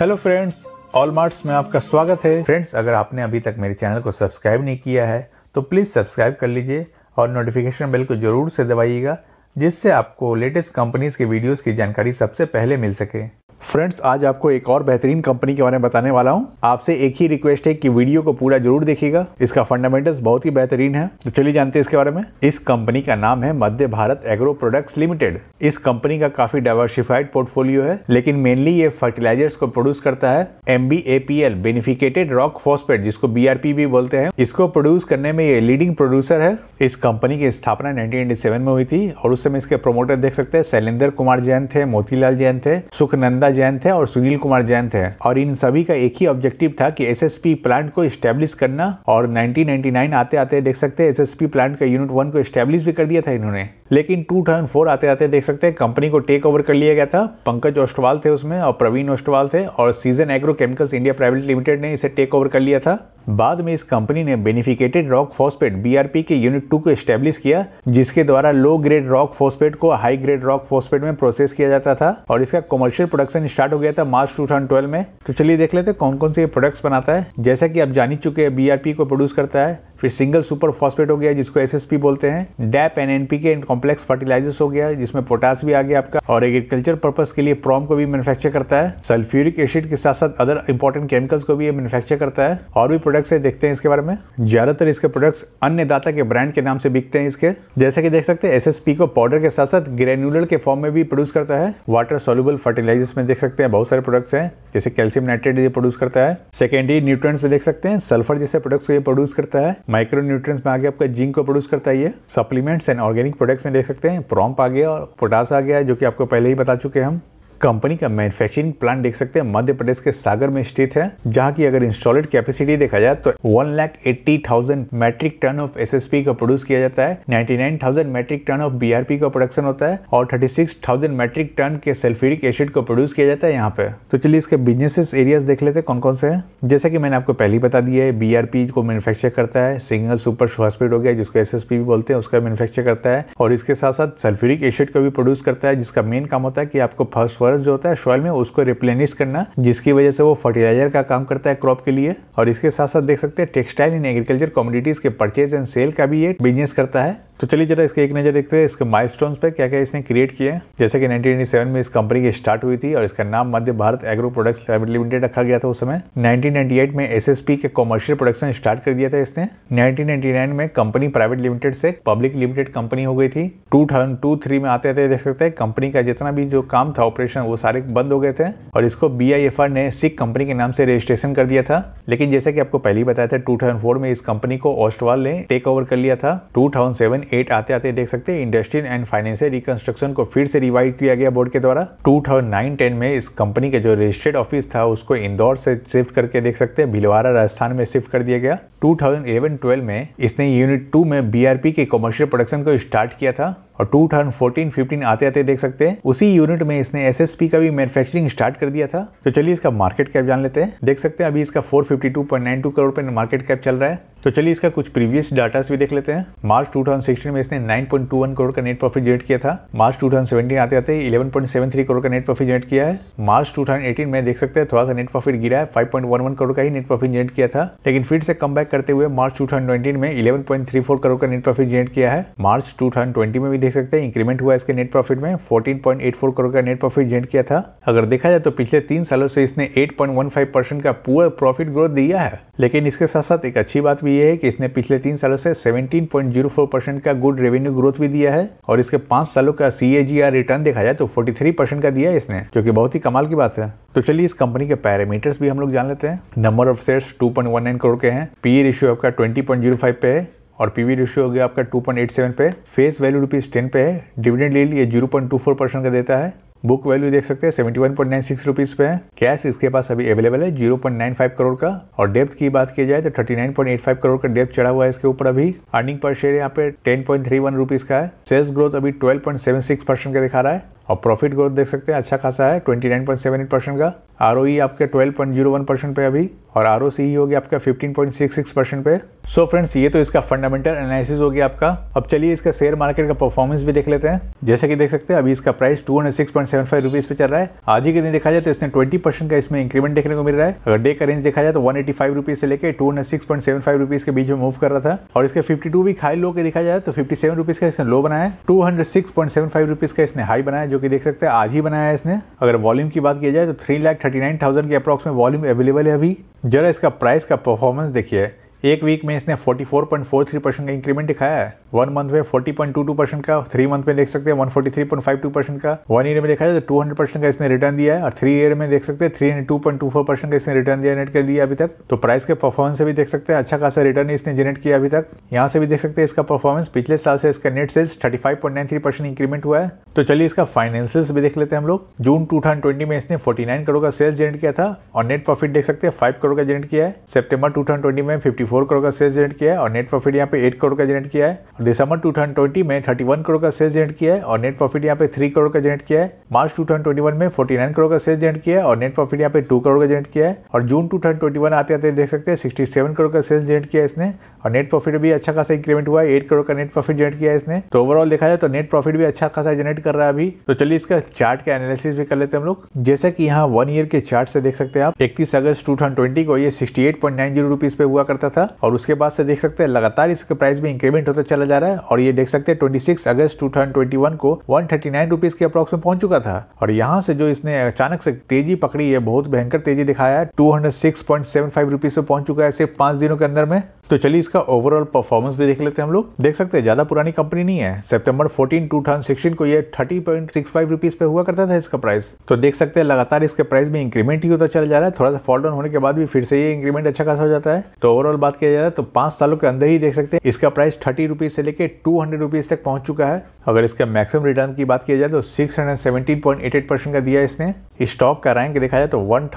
hello friends all marts में आपका स्वागत है फ्रेंड्स अगर आपने अभी तक मेरे चैनल को सब्सक्राइब नहीं किया है तो प्लीज़ सब्सक्राइब कर लीजिए और नोटिफिकेशन बेल को ज़रूर से दबाइएगा जिससे आपको लेटेस्ट कंपनीज के वीडियोस की जानकारी सबसे पहले मिल सके फ्रेंड्स आज आपको एक और बेहतरीन कंपनी के बारे में बताने वाला हूँ आपसे एक ही रिक्वेस्ट है कि वीडियो को पूरा जरूर देखिएगा इसका फंडामेंटल्स बहुत ही बेहतरीन है तो चलिए जानते हैं इसके बारे में इस कंपनी का नाम है Madhya Bharat agro products limited इस कंपनी का काफी डाइवर्सिफाइड पोर्टफोलियो है लेकिन मेनली ये फर्टिलाइजर्स को प्रोड्यूस करता है एम बेनिफिकेटेड रॉक फॉस्पेट जिसको बी भी बोलते हैं इसको प्रोड्यूस करने में ये लीडिंग प्रोड्यूसर है इस कंपनी की स्थापना नाइनटीन में हुई थी और उस समय इसके प्रोमोटर देख सकते हैं शैलेंद्र कुमार जैन थे मोतीलाल जैन थे सुखनंदा गुप्ता जैन थे और सुनील कुमार जैन थे और इन सभी का एक ही ऑब्जेक्टिव था कि एसएसपी प्लांट को स्टेब्लिश करना और 1999 आते आते देख सकते हैं एसएसपी प्लांट का यूनिट वन को स्टेब्लिश भी कर दिया था इन्होंने लेकिन 2004 आते आते देख सकते हैं कंपनी को टेक ओवर कर लिया गया था पंकज ओस्टवाल थे उसमें और प्रवीण ओस्टवाल थे और season agro chemicals India private limited ने इसे टेक ओवर कर लिया था बाद में इस कंपनी ने बेनिफिकेटेड रॉक फॉस्पेट बीआरपी के यूनिट टू को स्टेब्लिश किया जिसके द्वारा लो ग्रेड रॉक फॉस्पेट को हाई ग्रेड रॉक फॉस्पेट में प्रोसेस किया जाता था और इसका कमर्शियल प्रोडक्शन स्टार्ट हो गया था मार्च 2012 में तो चलिए देख लेते कौन कौन से प्रोडक्ट्स बनाता है जैसा कि आप जान ही चुके हैं बीआरपी को प्रोड्यूस करता है फिर सिंगल सुपर फॉस्फेट हो गया जिसको एस बोलते हैं डैप एन एनपी के कॉम्प्लेक्स फर्टिलाइजर्स हो गया जिसमें पोटास भी आ गया आपका और एग्रीकल्चर पर्पज के लिए प्रॉम को भी मैन्युफैक्चर करता है सल्फ्यूरिक एसिड के साथ साथ अदर इंपॉर्टेंट केमिकल्स को भी ये मैन्युफैक्चर करता है और भी प्रोडक्ट्स है देखते हैं इसके बारे में ज्यादातर इसके प्रोडक्ट्स अन्य दाता के ब्रांड के नाम से बिकते हैं इसके जैसे कि देख सकते हैं एस को पाउडर के साथ साथ ग्रेन्यूलर के फॉर्म में भी प्रोड्यूस करता है वाटर सोल्यूबल फर्टिलाइजर्स में देख सकते हैं बहुत सारे प्रोडक्ट्स हैं जैसे कैल्शियम नाइट्रेट ये प्रोड्यूस करता है सेकेंडरी न्यूट्रेंट्स में देख सकते हैं सल्फर जैसे प्रोडक्ट्स को ये प्रोड्यूस करता है माइक्रो न्यूट्रिएंट्स में आ गया आपका जिंक को प्रोड्यूस करता है ये सप्लीमेंट्स एंड ऑर्गेनिक प्रोडक्ट्स में देख सकते हैं प्रॉम्प आ गया और पोटास आ गया जो कि आपको पहले ही बता चुके हैं हम कंपनी का मैन्युफैक्चरिंग प्लांट देख सकते हैं मध्य प्रदेश के सागर में स्थित है जहाँ की अगर इंस्टॉलेड कैपेसिटी देखा जाए तो one lakh eighty thousand metric ton of S का प्रोड्यूस किया जाता है ninety nine thousand metric ton of B का प्रोडक्शन होता है और thirty six thousand metric ton के सल्फ्यूरिक एसिड को प्रोड्यूस किया जाता है यहाँ पे तो चलिए इसके बिजनेस एरियाज देख लेते हैं कौन कौन से हैं जैसे कि मैंने आपको पहले ही बता दिया है बीआरपी को मैन्युफैक्चर करता है सिंगल सुपर फॉस्फेट हो गया जिसको एसएसपी भी बोलते हैं उसका मैन्युफैक्चर करता है और इसके साथ साथ सल्फ्यूरिक एसिड को भी प्रोड्यूस करता है जिसका मेन काम होता है कि आपको फर्स्ट फर्ज जो होता है सॉइल में उसको रिप्लेनिश करना जिसकी वजह से वो फर्टिलाइजर का काम करता है क्रॉप के लिए और इसके साथ साथ देख सकते हैं टेक्सटाइल इन एग्रीकल्चर कम्युनिटीज के परचेज एंड सेल का भी ये बिजनेस करता है तो चलिए जरा इसके एक नज़र देखते हैं इसके माइलस्टोन्स पे क्या क्या इसने क्रिएट किए हैं जैसे कि 1997 में इस कंपनी की स्टार्ट हुई थी और इसका नाम Madhya Bharat agro products private limited रखा गया था उस समय 1998 में एसएसपी के कॉमर्शियल प्रोडक्शन स्टार्ट कर दिया था इसने नाइनटीन में कंपनी प्राइवेट लिमिटेड से पब्लिक लिमिटेड कंपनी हो गई थी टू थाउजेंड में आते थे देख सकते हैं कंपनी का जितना भी जो काम था ऑपरेशन वो सारे बंद हो गए थे और इसको बी ने सिख कंपनी के नाम से रजिस्ट्रेशन कर दिया था लेकिन जैसे कि आपको पहले ही बताया था टू में इस कंपनी को ऑस्टवाल ने टेक ओवर कर लिया था टू 2008 आते आते देख सकते हैं इंडस्ट्रियल एंड फाइनेंशियल रिकंस्ट्रक्शन को फिर से रिवाइव किया गया बोर्ड के द्वारा 2009-10 में इस कंपनी के जो रजिस्टर्ड ऑफिस था उसको इंदौर से शिफ्ट करके देख सकते हैं भिलवाड़ा राजस्थान में शिफ्ट कर दिया गया 2011-12 में इसने यूनिट टू में बीआरपी के कमर्शियल प्रोडक्शन को स्टार्ट किया था और 2014-15 आते आते देख सकते हैं उसी यूनिट में इसने एसएसपी का भी मैन्युफैक्चरिंग स्टार्ट कर दिया था तो चलिए इसका मार्केट कैप जान लेते हैं देख सकते हैं अभी इसका 452.92 करोड़ पे मार्केट कैप चल रहा है तो चलिए इसका कुछ प्रीवियस डाटा भी देख लेते हैं मार्च 2016 में इसने 9.21 करोड़ का नेट प्रॉफिट जनरेट किया था मार्च 2017 आते आते 11.73 करोड़ का नेट प्रॉफिट जनरेट किया है मार्च 2018 में देख सकते हैं थोड़ा सा नेट प्रॉफिट गिरा है 5.11 करोड़ का ही नेट प्रॉफिट जनरेट किया था लेकिन फिर से कम करते हुए मार्च टू में इलेवन करोड़ का नेट प्रॉफिट जनरेट किया है मार्च टू में भी देख सकते हैं इंक्रीमेंट हुआ इसके नेट प्रॉफिट में फोर्टीन करोड़ का नेट प्रॉफिट जनरेट किया था अगर देखा जाए तो पिछले तीन सालों से इसने एट परसेंट का पूरा प्रॉफिट ग्रोथ दिया है लेकिन इसके साथ साथ एक अच्छी बात भी ये है कि इसने पिछले तीन सालों से 17.04 परसेंट का गुड रेवेन्यू ग्रोथ भी दिया है और इसके पांच सालों का सी रिटर्न देखा जाए तो 43 परसेंट का दिया है इसने जो कि बहुत ही कमाल की बात है तो चलिए इस कंपनी के पैरामीटर्स भी हम लोग जान लेते हैं number of share two crore के हैं पी रेशियो e आपका ट्वेंटी पे है और पीवी रेशियो हो गया आपका 2.87 पे फेस वैल्यू रुपीज़ टेन पे है डिविडेंड ले लिए 0.24 परसेंट का देता है बुक वैल्यू देख सकते हैं seventy one point nine six rupees पे है कैश इसके पास अभी अवेलेबल है zero point nine five crore का और डेप्थ की बात की जाए तो thirty nine point eight five crore का डेप्थ चढ़ा हुआ है इसके ऊपर अभी अर्निंग पर शेयर यहाँ पे ten point three one rupees का है सेल्स ग्रोथ अभी twelve point seven six percent का दिखा रहा है और प्रॉफिट ग्रोथ देख सकते हैं अच्छा खासा है 29.78 परसेंट का आर e आपके 12.01 परसेंट पे अभी और आर ओ सी होगी आपका 15.66 परसेंट पे सो so फ्रेंड्स ये तो इसका फंडामेंटल एनालिसिस हो गया आपका अब चलिए इसका शेयर मार्केट का परफॉर्मेंस भी देख लेते हैं जैसे कि देख सकते हैं अभी इसका प्राइस टू हंड्रेड पे चल रहा है आज ही के दिन देखा जाए तो इसने ट्वेंटी परसेंट का इसमें इंक्रीमेंट देखने को मिल रहा है अगर डे का रेंज देखा जाए तो वन एटी से लेकर टू हंड्रेड के बीच में मूव कर रहा था और इसके फिफ्टी भी खाई लो के देखा जाए तो फिफ्टी सेवन का इसने लो बनाया टू हंड्रेड का इसने हाई बनाया जो जो कि देख सकते हैं आज ही बनाया है इसने अगर वॉल्यूम की बात की जाए तो three lakh thirty nine thousand के अप्रॉक्स में वॉल्यूम अवेलेबल है अभी जरा इसका प्राइस का परफॉर्मेंस देखिए एक वीक में इसने 44.43 परसेंट का इंक्रीमेंट दिखाया है वन मंथ में 40.22 परसेंट का थ्री मंथ में देख सकते हैं 143.52 परसेंट का वन ईयर में देखा जाए तो 200 परसेंट का इसने रिटर्न दिया है और थ्री ईयर में देख सकते हैं थ्री परसेंट का इसने रिटर्न जनरेट कर दिया अभी तक तो प्राइस के परफॉर्मेंस से भी देख सकते हैं अच्छा खासा रिटर्न इसने जनरेट किया अभी तक यहाँ से भी देख सकते हैं इसका परफॉर्मेंस पिछले साल से इसका नेट सेल्स थर्टी इंक्रीमेंट हुआ है तो चलिए इसका फाइनेंसिस भी देख लेते हैं हम लोग जून टू में इसने फोर्टी करोड़ का सेल्स जनरेट किया था और नेट प्रॉफिट देख सकते हैं फाइव करोड़ का जनरेट किया है सेप्टेबर टू में फिफ्टी फोर करोड़ का सेल्स जनरेट किया है और नेट प्रॉफिट यहाँ पे एट करोड़ का जनरेट किया है और दिसंबर 2020 में 31 करोड़ का सेल्स जनरेट किया है और नेट प्रॉफिट यहाँ पे थ्री करोड़ का जनरेट किया है मार्च 2021 में 49 करोड़ का सेल्स जनरेट किया है और नेट प्रॉफिट यहाँ पे टू करोड़ का जनरेट किया है और जून 2021 आते आते देख सकते हैं 67 करोड़ का सेल्स जनरेट किया इसने और नेट प्रॉफिट भी अच्छा खासा इंक्रीमेंट हुआ है एट करोड़ का नेट प्रॉफिट जनरेट किया है इसने तो ओवरऑल देखा जाए तो नेट प्रॉफिट भी अच्छा खासा जनरेट कर रहा है अभी तो चलिए इसका चार्ट का एनालिसिस भी कर लेते हैं हम लोग जैसा कि यहाँ वन ईयर के चार्ट से देख सकते हैं आप इकतीस अगस्त टू को ये sixty eight point nine zero rupees पे हुआ करता था था और उसके बाद से देख सकते हैं लगातार इसके प्राइस में इंक्रीमेंट होता चला जा रहा है और ये देख सकते हैं 26 अगस्त 2021 को वन थर्टी के अप्रोक्स में पहुंच चुका था और यहाँ से जो इसने अचानक से तेजी पकड़ी है बहुत भयंकर तेजी दिखाया है two hundred six point seven five rupees पहुंच चुका है सिर्फ पांच दिनों के अंदर में तो चलिए इसका ओवरऑल परफॉर्मेंस भी देख लेते हैं हम लोग देख सकते हैं ज़्यादा पुरानी कंपनी नहीं है सितंबर 14 2016 को ये 30.65 पॉइंट पे हुआ करता था इसका प्राइस तो देख सकते हैं लगातार इसके प्राइस में इंक्रीमेंट ही होता चला जा रहा है थोड़ा सा फॉल डाउन होने के बाद भी फिर से ये इंक्रीमेंट अच्छा खासा हो जाता है तो ओवरऑल बात किया जा रहा है तो पांच सालों के अंदर ही देख सकते हैं इसका प्राइस थर्टी से लेकर टू हंड्रेड तक पहुंच चुका है अगर इसका मैक्सिमम रिटर्न की बात किया जाए तो सिक्स का दिया इसने स्टॉक का रैंक देखा जाए तो वन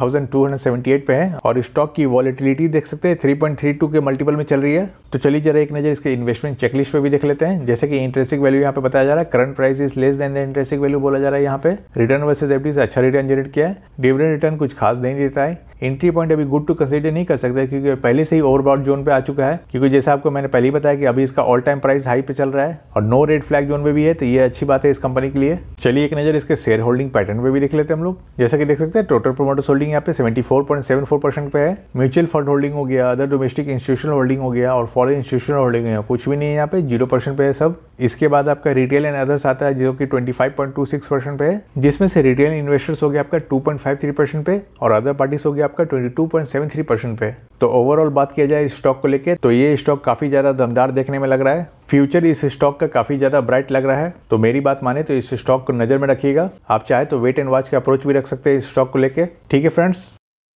पे है और स्टॉक की वॉलिटिलिटी देख सकते हैं थ्री के मल्टीपल में चल रही है तो चलिए जरा एक नज़र इसके इन्वेस्टमेंट चेकलिस्ट पे भी देख लेते हैं जैसे कि इंटरेस्टिंग वैल्यू यहाँ पे बताया जा रहा है current price is less than the interesting value बोला जा रहा है यहाँ पे रिटर्न वर्सेज एफडी से अच्छा रिटर्न जनरेट किया है डिविडेंड रिटर्न कुछ खास नहीं देता है एंट्री पॉइंट अभी गुड टू कंसिडर नहीं कर सकते क्योंकि पहले से ही ओवरब्रॉड जोन पे आ चुका है क्योंकि जैसे आपको मैंने पहले ही बताया कि अभी इसका ऑल टाइम प्राइस हाई पे चल रहा है और नो रेड फ्लैग जोन पे भी है तो ये अच्छी बात है इस कंपनी के लिए चलिए एक नजर इसके शेयर होल्डिंग पैटर्न पे भी देख लेते हैं हम लोग जैसा कि देख सकते हैं टोटल प्रोमोटर्स होल्डिंग यहाँ पे सेवेंटी पे है म्यूचुअल फंड होल्डिंग हो गया other domestic institutional holding holding हो गया और फॉरन इंस्टीट्यूशन होल्डिंग हो गया कुछ भी नहीं है यहाँ पे जीरो परसेंट पे है सब इसके बाद आपका रिटेल एंड अदर्स आता है जो कि 25.26 परसेंट पे है जिसमें से रिटेल इन्वेस्टर्स हो गया आपका 2.53 परसेंट पे और अदर पार्टीज हो गया आपका 22.73 परसेंट पे तो ओवरऑल बात किया जाए इस स्टॉक को लेकर तो ये स्टॉक काफ़ी ज़्यादा दमदार देखने में लग रहा है फ्यूचर इस स्टॉक का काफ़ी ज़्यादा ब्राइट लग रहा है तो मेरी बात माने तो इस स्टॉक को नज़र में रखिएगा आप चाहे तो वेट एंड वॉच का अप्रोच भी रख सकते हैं इस स्टॉक को लेकर ठीक है फ्रेंड्स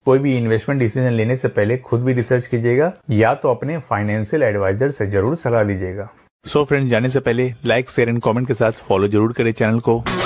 कोई भी इन्वेस्टमेंट डिसीजन लेने से पहले खुद भी रिसर्च कीजिएगा या तो अपने फाइनेंशियल एडवाइजर से जरूर सलाह लीजिएगा सो so फ्रेंड जाने से पहले लाइक शेयर एंड कमेंट के साथ फॉलो जरूर करें चैनल को